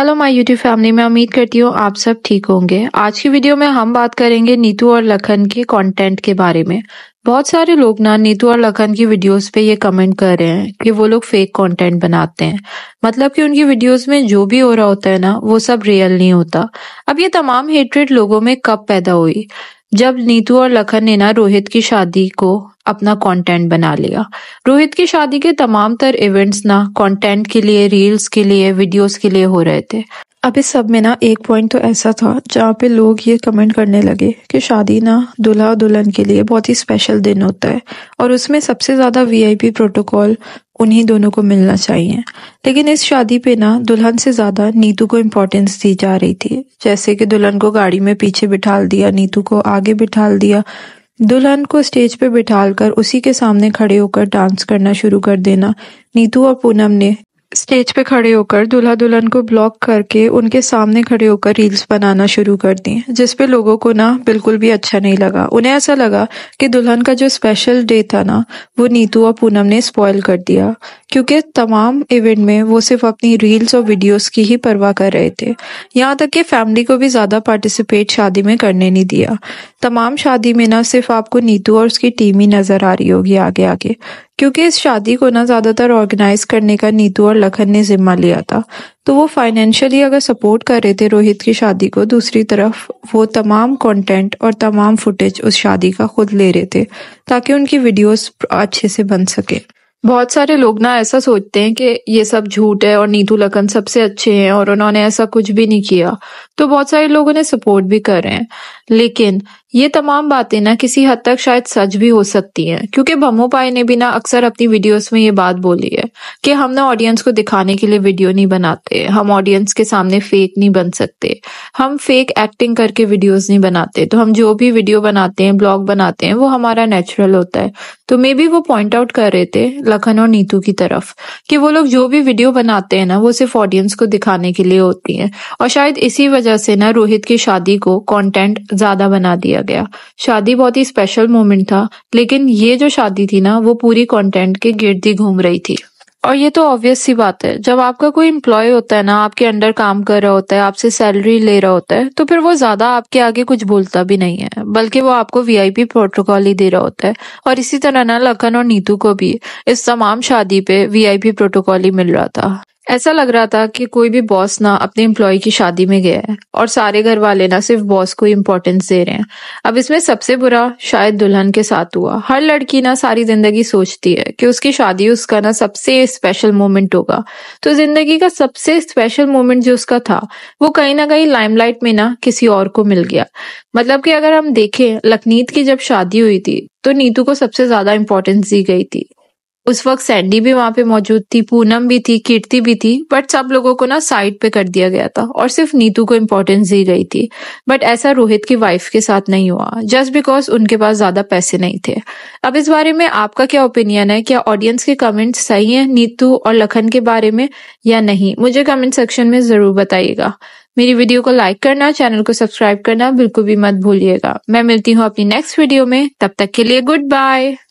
hello my YouTube family मैं उम्मीद करती हूँ आप सब ठीक होंगे आज की वीडियो में हम बात करेंगे नीतू और लखन के कंटेंट के बारे में बहुत सारे लोग ना नीतू और लखन की वीडियोस पे ये कमेंट कर रहे हैं कि वो लोग फेक कंटेंट बनाते हैं मतलब कि उनकी वीडियोस में जो भी हो रहा होता है ना वो सब रियल नहीं होता अब ये तमाम हेट्रेड लोगों में कब पैदा हुई जब नीतू और लखन ने ना रोहित की शादी को अपना कंटेंट बना लिया रोहित की शादी के तमाम तर इवेंट्स ना कंटेंट के लिए रील्स के लिए वीडियोस के लिए हो रहे थे अब इस सब में ना एक पॉइंट तो ऐसा था जहाँ पे लोग ये कमेंट करने लगे कि शादी ना दुल्हा दुल्हन के लिए बहुत ही स्पेशल दिन होता है और उसमें सबसे ज़्यादा वीआईपी प्रोटोकॉल उन्हीं दोनों को मिलना चाहिए लेकिन इस शादी पे ना दुल्हन से ज़्यादा नीतू को इम्पोर्टेंस दी जा रही थी जैसे कि दुल्हन को गाड़ी में पीछे बिठा दिया नीतू को आगे बिठा दिया दुल्हन को स्टेज पर बिठाकर उसी के सामने खड़े होकर डांस करना शुरू कर देना नीतू और पूनम ने स्टेज पे खड़े होकर दूल्हा दुल्हन को ब्लॉक करके उनके सामने खड़े होकर रील्स बनाना शुरू कर दी जिसपे लोगों को ना बिल्कुल भी अच्छा नहीं लगा उन्हें ऐसा लगा कि दुल्हन का जो स्पेशल डे था ना वो नीतू और पूनम ने स्पॉयल कर दिया क्योंकि तमाम इवेंट में वो सिर्फ अपनी रील्स और वीडियोस की ही परवाह कर रहे थे यहाँ तक कि फैमिली को भी ज्यादा पार्टिसिपेट शादी में करने नहीं दिया तमाम शादी में ना सिर्फ आपको नीतू और उसकी टीम ही नजर आ रही होगी आगे आगे क्योंकि इस शादी को ना ज़्यादातर ऑर्गेनाइज करने का नीतू और लखन ने जिम्मा लिया था तो वो फाइनेंशियली अगर सपोर्ट कर रहे थे रोहित की शादी को दूसरी तरफ वो तमाम कंटेंट और तमाम फुटेज उस शादी का खुद ले रहे थे ताकि उनकी वीडियोस अच्छे से बन सके बहुत सारे लोग ना ऐसा सोचते हैं कि ये सब झूठ है और नीतू लखन सबसे अच्छे हैं और उन्होंने ऐसा कुछ भी नहीं किया तो बहुत सारे लोग उन्हें सपोर्ट भी कर रहे हैं लेकिन ये तमाम बातें ना किसी हद तक शायद सच भी हो सकती हैं क्योंकि भमोपाई ने भी ना अक्सर अपनी वीडियोस में ये बात बोली है कि हम ना ऑडियंस को दिखाने के लिए वीडियो नहीं बनाते हम ऑडियंस के सामने फेक नहीं बन सकते हम फेक एक्टिंग करके वीडियोस नहीं बनाते तो हम जो भी वीडियो बनाते हैं ब्लॉग बनाते हैं वो हमारा नेचुरल होता है तो मे बी वो पॉइंट आउट कर रहे थे लखन और नीतू की तरफ कि वो लोग जो भी वीडियो बनाते हैं ना वो सिर्फ ऑडियंस को दिखाने के लिए होती है और शायद इसी वजह वजह से ना रोहित की शादी को कंटेंट ज्यादा बना दिया गया शादी बहुत ही स्पेशल मोमेंट था लेकिन ये जो शादी थी ना वो पूरी कंटेंट के ही घूम रही थी और ये तो ऑब्वियस सी बात है जब आपका कोई एम्प्लॉय होता है ना आपके अंडर काम कर रहा होता है आपसे सैलरी ले रहा होता है तो फिर वो ज्यादा आपके आगे कुछ बोलता भी नहीं है बल्कि वो आपको वीआईपी प्रोटोकॉल ही दे रहा होता है और इसी तरह ना लखन और नीतू को भी इस तमाम शादी पे वीआईपी प्रोटोकॉल ही मिल रहा था ऐसा लग रहा था कि कोई भी बॉस ना अपने एम्प्लॉय की शादी में गया है और सारे घर वाले ना सिर्फ बॉस को इम्पोर्टेंस दे रहे हैं अब इसमें सबसे बुरा शायद दुल्हन के साथ हुआ हर लड़की ना सारी जिंदगी सोचती है कि उसकी शादी उसका ना सबसे स्पेशल मोमेंट होगा तो जिंदगी का सबसे स्पेशल मोमेंट जो उसका था वो कहीं ना कहीं लाइमलाइट में ना किसी और को मिल गया मतलब कि अगर हम देखें लखनीत की जब शादी हुई थी तो नीतू को सबसे ज्यादा इम्पोर्टेंस दी गई थी उस वक्त सैंडी भी वहां पे मौजूद थी पूनम भी थी कीर्ति भी थी बट सब लोगों को ना साइड पे कर दिया गया था और सिर्फ नीतू को इम्पोर्टेंस दी गई थी बट ऐसा रोहित की वाइफ के साथ नहीं हुआ जस्ट बिकॉज उनके पास ज्यादा पैसे नहीं थे अब इस बारे में आपका क्या ओपिनियन है क्या ऑडियंस के कमेंट सही है नीतू और लखन के बारे में या नहीं मुझे कमेंट सेक्शन में जरूर बताइएगा मेरी वीडियो को लाइक करना चैनल को सब्सक्राइब करना बिल्कुल भी मत भूलिएगा मैं मिलती हूँ अपनी नेक्स्ट वीडियो में तब तक के लिए गुड बाय